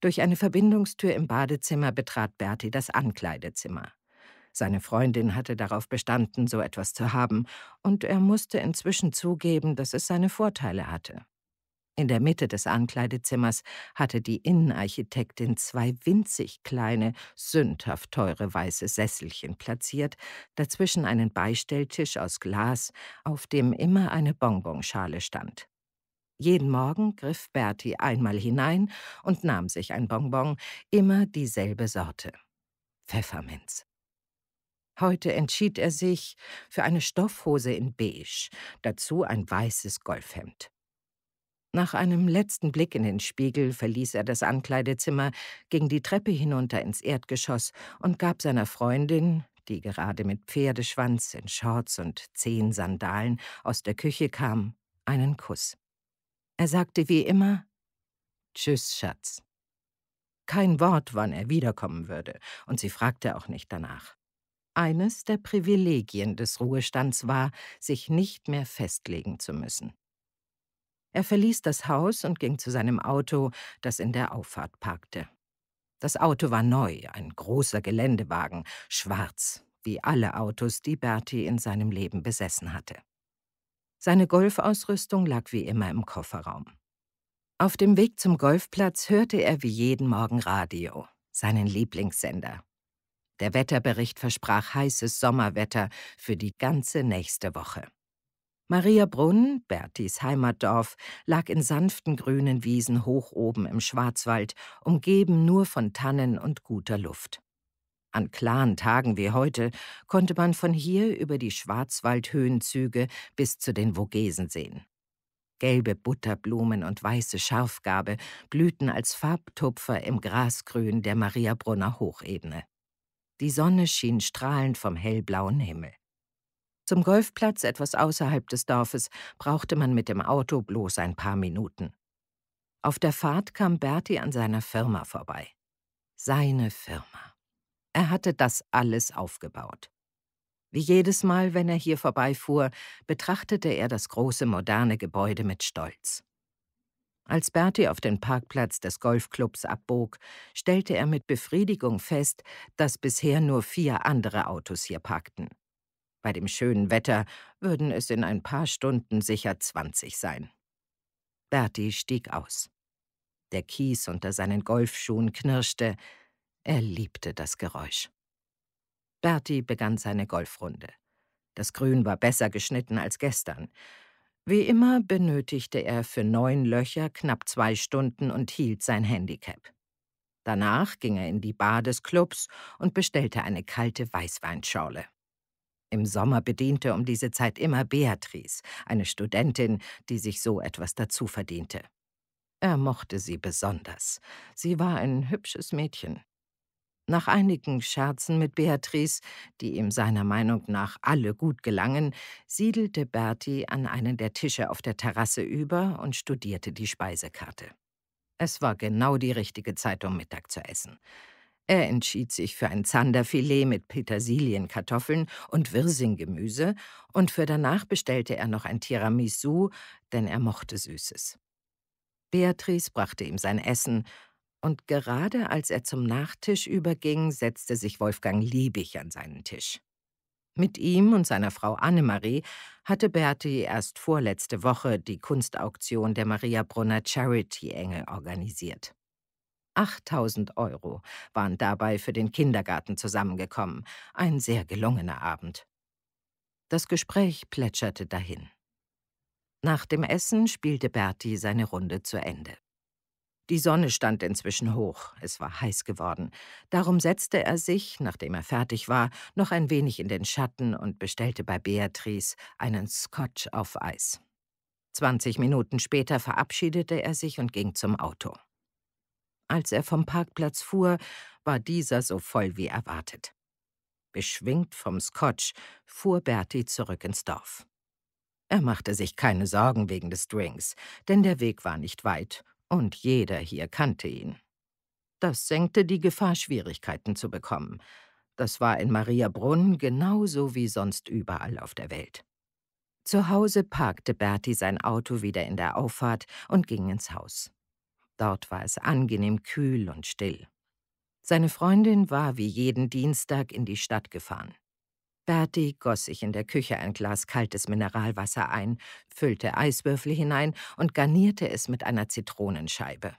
Durch eine Verbindungstür im Badezimmer betrat Berti das Ankleidezimmer. Seine Freundin hatte darauf bestanden, so etwas zu haben, und er musste inzwischen zugeben, dass es seine Vorteile hatte. In der Mitte des Ankleidezimmers hatte die Innenarchitektin zwei winzig kleine, sündhaft teure weiße Sesselchen platziert, dazwischen einen Beistelltisch aus Glas, auf dem immer eine Bonbonschale stand. Jeden Morgen griff Bertie einmal hinein und nahm sich ein Bonbon, immer dieselbe Sorte. Pfefferminz. Heute entschied er sich für eine Stoffhose in Beige, dazu ein weißes Golfhemd. Nach einem letzten Blick in den Spiegel verließ er das Ankleidezimmer, ging die Treppe hinunter ins Erdgeschoss und gab seiner Freundin, die gerade mit Pferdeschwanz in Shorts und zehn Sandalen aus der Küche kam, einen Kuss. Er sagte wie immer Tschüss, Schatz. Kein Wort, wann er wiederkommen würde, und sie fragte auch nicht danach. Eines der Privilegien des Ruhestands war, sich nicht mehr festlegen zu müssen. Er verließ das Haus und ging zu seinem Auto, das in der Auffahrt parkte. Das Auto war neu, ein großer Geländewagen, schwarz, wie alle Autos, die Bertie in seinem Leben besessen hatte. Seine Golfausrüstung lag wie immer im Kofferraum. Auf dem Weg zum Golfplatz hörte er wie jeden Morgen Radio, seinen Lieblingssender. Der Wetterbericht versprach heißes Sommerwetter für die ganze nächste Woche. Maria Brunn, Bertis Heimatdorf, lag in sanften grünen Wiesen hoch oben im Schwarzwald, umgeben nur von Tannen und guter Luft. An klaren Tagen wie heute konnte man von hier über die Schwarzwaldhöhenzüge bis zu den Vogesen sehen. Gelbe Butterblumen und weiße Scharfgabe blühten als Farbtupfer im Grasgrün der Mariabrunner Hochebene. Die Sonne schien strahlend vom hellblauen Himmel. Zum Golfplatz etwas außerhalb des Dorfes brauchte man mit dem Auto bloß ein paar Minuten. Auf der Fahrt kam Berti an seiner Firma vorbei. Seine Firma hatte das alles aufgebaut. Wie jedes Mal, wenn er hier vorbeifuhr, betrachtete er das große moderne Gebäude mit Stolz. Als Berti auf den Parkplatz des Golfclubs abbog, stellte er mit Befriedigung fest, dass bisher nur vier andere Autos hier parkten. Bei dem schönen Wetter würden es in ein paar Stunden sicher 20 sein. Berti stieg aus. Der Kies unter seinen Golfschuhen knirschte, er liebte das Geräusch. Berti begann seine Golfrunde. Das Grün war besser geschnitten als gestern. Wie immer benötigte er für neun Löcher knapp zwei Stunden und hielt sein Handicap. Danach ging er in die Bar des Clubs und bestellte eine kalte Weißweinschaule. Im Sommer bediente um diese Zeit immer Beatrice, eine Studentin, die sich so etwas dazu verdiente. Er mochte sie besonders. Sie war ein hübsches Mädchen. Nach einigen Scherzen mit Beatrice, die ihm seiner Meinung nach alle gut gelangen, siedelte Berti an einen der Tische auf der Terrasse über und studierte die Speisekarte. Es war genau die richtige Zeit, um Mittag zu essen. Er entschied sich für ein Zanderfilet mit Petersilienkartoffeln und Wirsinggemüse und für danach bestellte er noch ein Tiramisu, denn er mochte Süßes. Beatrice brachte ihm sein Essen und gerade als er zum Nachtisch überging, setzte sich Wolfgang Liebig an seinen Tisch. Mit ihm und seiner Frau Annemarie hatte Berti erst vorletzte Woche die Kunstauktion der Maria Brunner Charity Engel organisiert. 8000 Euro waren dabei für den Kindergarten zusammengekommen. Ein sehr gelungener Abend. Das Gespräch plätscherte dahin. Nach dem Essen spielte Berti seine Runde zu Ende. Die Sonne stand inzwischen hoch, es war heiß geworden. Darum setzte er sich, nachdem er fertig war, noch ein wenig in den Schatten und bestellte bei Beatrice einen Scotch auf Eis. 20 Minuten später verabschiedete er sich und ging zum Auto. Als er vom Parkplatz fuhr, war dieser so voll wie erwartet. Beschwingt vom Scotch fuhr Bertie zurück ins Dorf. Er machte sich keine Sorgen wegen des Drinks, denn der Weg war nicht weit und jeder hier kannte ihn. Das senkte die Gefahr, Schwierigkeiten zu bekommen. Das war in Maria Brunn genauso wie sonst überall auf der Welt. Zu Hause parkte Berti sein Auto wieder in der Auffahrt und ging ins Haus. Dort war es angenehm kühl und still. Seine Freundin war wie jeden Dienstag in die Stadt gefahren. Bertie goss sich in der Küche ein Glas kaltes Mineralwasser ein, füllte Eiswürfel hinein und garnierte es mit einer Zitronenscheibe.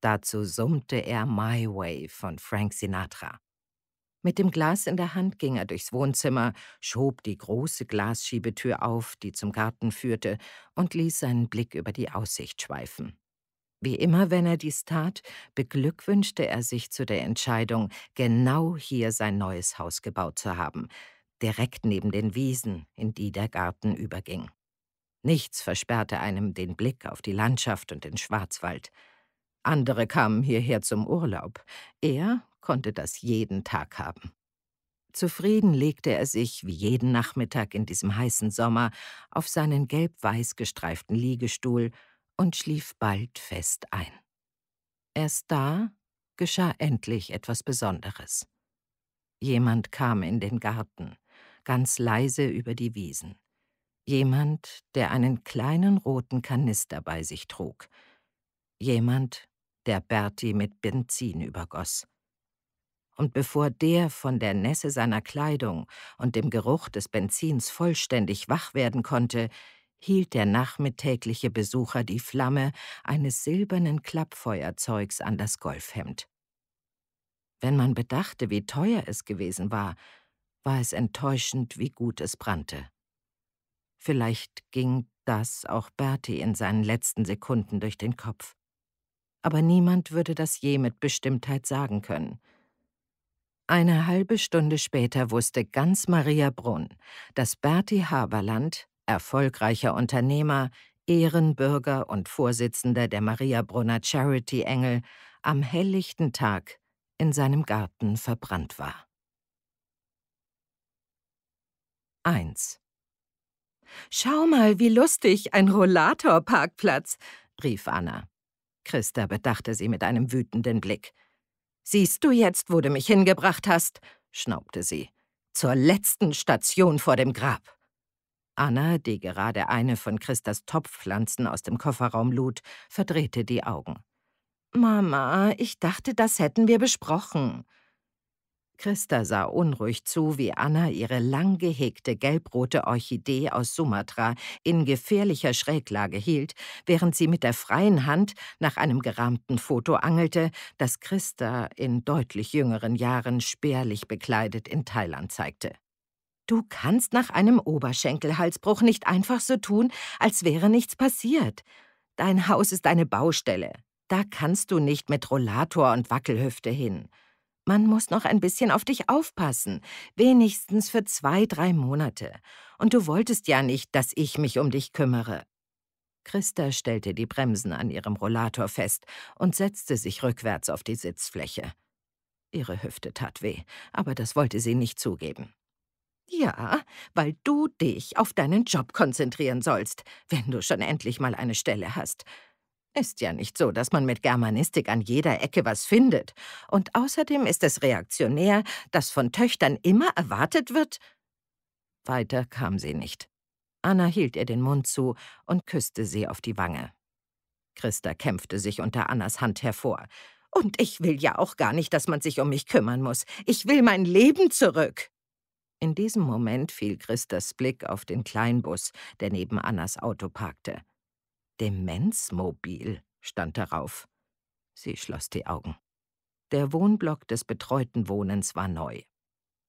Dazu summte er My Way von Frank Sinatra. Mit dem Glas in der Hand ging er durchs Wohnzimmer, schob die große Glasschiebetür auf, die zum Garten führte, und ließ seinen Blick über die Aussicht schweifen. Wie immer, wenn er dies tat, beglückwünschte er sich zu der Entscheidung, genau hier sein neues Haus gebaut zu haben – direkt neben den Wiesen, in die der Garten überging. Nichts versperrte einem den Blick auf die Landschaft und den Schwarzwald. Andere kamen hierher zum Urlaub. Er konnte das jeden Tag haben. Zufrieden legte er sich, wie jeden Nachmittag in diesem heißen Sommer, auf seinen gelb-weiß gestreiften Liegestuhl und schlief bald fest ein. Erst da geschah endlich etwas Besonderes. Jemand kam in den Garten ganz leise über die Wiesen. Jemand, der einen kleinen roten Kanister bei sich trug. Jemand, der Berti mit Benzin übergoss. Und bevor der von der Nässe seiner Kleidung und dem Geruch des Benzins vollständig wach werden konnte, hielt der nachmittägliche Besucher die Flamme eines silbernen Klappfeuerzeugs an das Golfhemd. Wenn man bedachte, wie teuer es gewesen war, war es enttäuschend, wie gut es brannte. Vielleicht ging das auch Bertie in seinen letzten Sekunden durch den Kopf. Aber niemand würde das je mit Bestimmtheit sagen können. Eine halbe Stunde später wusste ganz Maria Brunn, dass Bertie Haberland, erfolgreicher Unternehmer, Ehrenbürger und Vorsitzender der Maria Brunner Charity Engel, am helllichten Tag in seinem Garten verbrannt war. 1. Schau mal, wie lustig, ein Rollatorparkplatz, rief Anna. Christa bedachte sie mit einem wütenden Blick. Siehst du jetzt, wo du mich hingebracht hast? schnaubte sie. Zur letzten Station vor dem Grab. Anna, die gerade eine von Christas Topfpflanzen aus dem Kofferraum lud, verdrehte die Augen. Mama, ich dachte, das hätten wir besprochen. Christa sah unruhig zu, wie Anna ihre lang gehegte gelbrote Orchidee aus Sumatra in gefährlicher Schräglage hielt, während sie mit der freien Hand nach einem gerahmten Foto angelte, das Christa in deutlich jüngeren Jahren spärlich bekleidet in Thailand zeigte. Du kannst nach einem Oberschenkelhalsbruch nicht einfach so tun, als wäre nichts passiert. Dein Haus ist eine Baustelle. Da kannst du nicht mit Rollator und Wackelhüfte hin. Man muss noch ein bisschen auf dich aufpassen, wenigstens für zwei, drei Monate. Und du wolltest ja nicht, dass ich mich um dich kümmere. Christa stellte die Bremsen an ihrem Rollator fest und setzte sich rückwärts auf die Sitzfläche. Ihre Hüfte tat weh, aber das wollte sie nicht zugeben. Ja, weil du dich auf deinen Job konzentrieren sollst, wenn du schon endlich mal eine Stelle hast. Ist ja nicht so, dass man mit Germanistik an jeder Ecke was findet. Und außerdem ist es reaktionär, dass von Töchtern immer erwartet wird. Weiter kam sie nicht. Anna hielt ihr den Mund zu und küsste sie auf die Wange. Christa kämpfte sich unter Annas Hand hervor. Und ich will ja auch gar nicht, dass man sich um mich kümmern muss. Ich will mein Leben zurück. In diesem Moment fiel Christas Blick auf den Kleinbus, der neben Annas Auto parkte. Demenzmobil stand darauf. Sie schloss die Augen. Der Wohnblock des betreuten Wohnens war neu.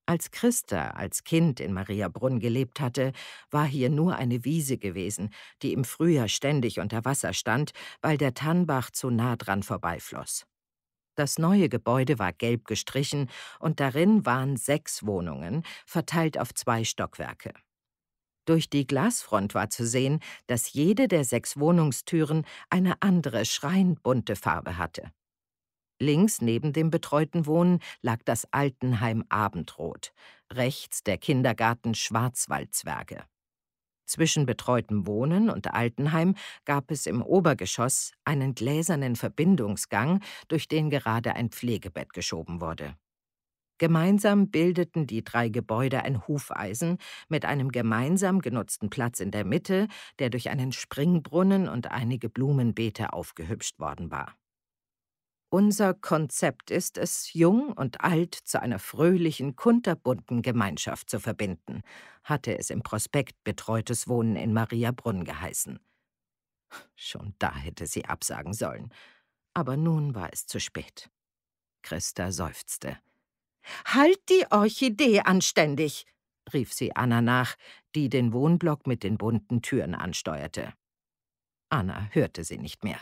Als Christa als Kind in Mariabrunn gelebt hatte, war hier nur eine Wiese gewesen, die im Frühjahr ständig unter Wasser stand, weil der Tannbach zu nah dran vorbeifloss. Das neue Gebäude war gelb gestrichen und darin waren sechs Wohnungen, verteilt auf zwei Stockwerke. Durch die Glasfront war zu sehen, dass jede der sechs Wohnungstüren eine andere schreienbunte Farbe hatte. Links neben dem betreuten Wohnen lag das Altenheim Abendrot, rechts der Kindergarten Schwarzwaldzwerge. Zwischen betreutem Wohnen und Altenheim gab es im Obergeschoss einen gläsernen Verbindungsgang, durch den gerade ein Pflegebett geschoben wurde. Gemeinsam bildeten die drei Gebäude ein Hufeisen mit einem gemeinsam genutzten Platz in der Mitte, der durch einen Springbrunnen und einige Blumenbeete aufgehübscht worden war. Unser Konzept ist es, jung und alt zu einer fröhlichen, kunterbunten Gemeinschaft zu verbinden, hatte es im Prospekt Betreutes Wohnen in Mariabrunn geheißen. Schon da hätte sie absagen sollen. Aber nun war es zu spät. Christa seufzte. Halt die Orchidee anständig, rief sie Anna nach, die den Wohnblock mit den bunten Türen ansteuerte. Anna hörte sie nicht mehr.